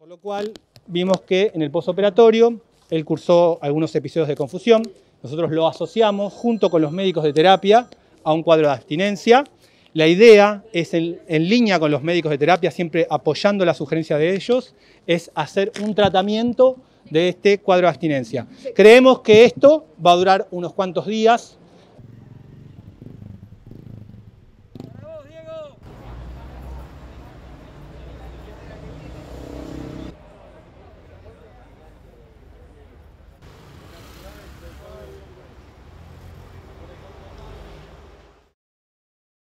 Por lo cual vimos que en el postoperatorio él cursó algunos episodios de confusión. Nosotros lo asociamos junto con los médicos de terapia a un cuadro de abstinencia. La idea es en, en, línea con los médicos de terapia, siempre apoyando la sugerencia de ellos, es hacer un tratamiento de este cuadro de abstinencia. Creemos que esto va a durar unos cuantos días,